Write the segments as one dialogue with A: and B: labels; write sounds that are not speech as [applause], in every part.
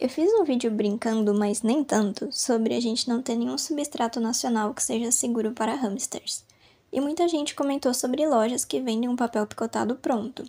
A: Eu fiz um vídeo brincando, mas nem tanto, sobre a gente não ter nenhum substrato nacional que seja seguro para hamsters. E muita gente comentou sobre lojas que vendem um papel picotado pronto.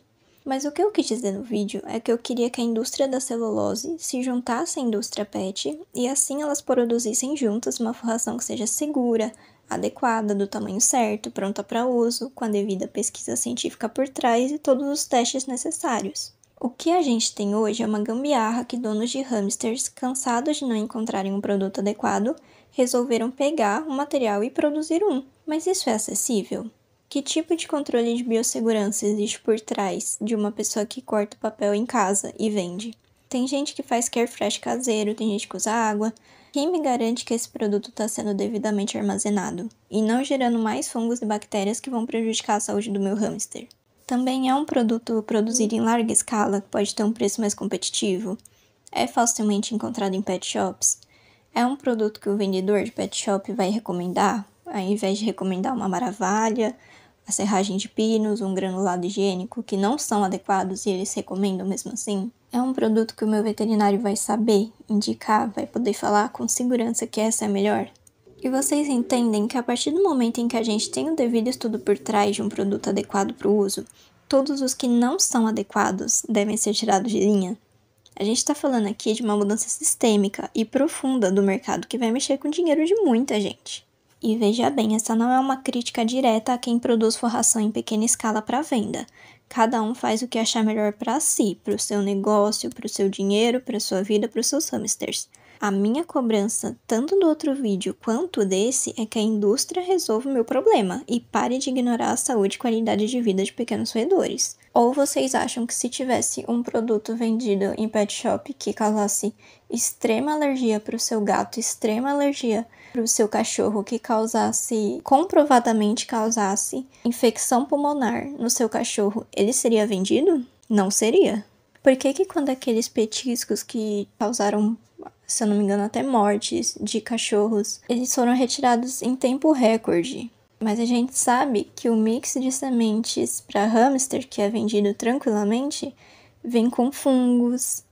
A: Mas o que eu quis dizer no vídeo é que eu queria que a indústria da celulose se juntasse à indústria PET e assim elas produzissem juntas uma forração que seja segura, adequada, do tamanho certo, pronta para uso, com a devida pesquisa científica por trás e todos os testes necessários. O que a gente tem hoje é uma gambiarra que donos de hamsters, cansados de não encontrarem um produto adequado, resolveram pegar um material e produzir um. Mas isso é acessível? Que tipo de controle de biossegurança existe por trás de uma pessoa que corta o papel em casa e vende? Tem gente que faz carefresh caseiro, tem gente que usa água. Quem me garante que esse produto está sendo devidamente armazenado e não gerando mais fungos e bactérias que vão prejudicar a saúde do meu hamster? Também é um produto produzido em larga escala que pode ter um preço mais competitivo. É facilmente encontrado em pet shops. É um produto que o vendedor de pet shop vai recomendar, ao invés de recomendar uma maravilha, a serragem de pinos, um granulado higiênico, que não são adequados e eles recomendam mesmo assim. É um produto que o meu veterinário vai saber indicar, vai poder falar com segurança que essa é a melhor. E vocês entendem que a partir do momento em que a gente tem o devido estudo por trás de um produto adequado para o uso, todos os que não são adequados devem ser tirados de linha? A gente está falando aqui de uma mudança sistêmica e profunda do mercado que vai mexer com o dinheiro de muita gente. E veja bem, essa não é uma crítica direta a quem produz forração em pequena escala para venda. Cada um faz o que achar melhor para si, para o seu negócio, para o seu dinheiro, para sua vida, para os seus hamsters. A minha cobrança, tanto do outro vídeo quanto desse, é que a indústria resolva o meu problema e pare de ignorar a saúde e qualidade de vida de pequenos roedores. Ou vocês acham que se tivesse um produto vendido em pet shop que causasse extrema alergia para o seu gato, extrema alergia para o seu cachorro, que causasse, comprovadamente causasse infecção pulmonar no seu cachorro, ele seria vendido? Não seria. Por que, que quando aqueles petiscos que causaram se eu não me engano, até mortes de cachorros. Eles foram retirados em tempo recorde. Mas a gente sabe que o mix de sementes para hamster, que é vendido tranquilamente, vem com fungos,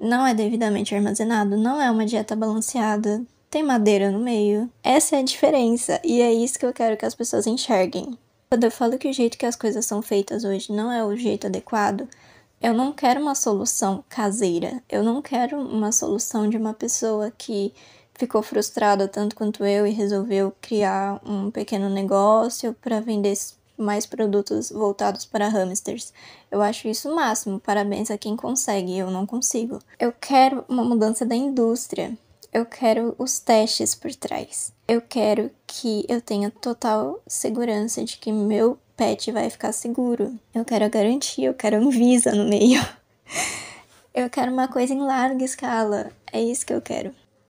A: não é devidamente armazenado, não é uma dieta balanceada, tem madeira no meio. Essa é a diferença e é isso que eu quero que as pessoas enxerguem. Quando eu falo que o jeito que as coisas são feitas hoje não é o jeito adequado, eu não quero uma solução caseira, eu não quero uma solução de uma pessoa que ficou frustrada tanto quanto eu e resolveu criar um pequeno negócio para vender mais produtos voltados para hamsters. Eu acho isso o máximo, parabéns a quem consegue, eu não consigo. Eu quero uma mudança da indústria eu quero os testes por trás. Eu quero que eu tenha total segurança de que meu pet vai ficar seguro. Eu quero a garantia, eu quero um visa no meio. [laughs] eu quero uma coisa em larga escala. É isso que eu quero.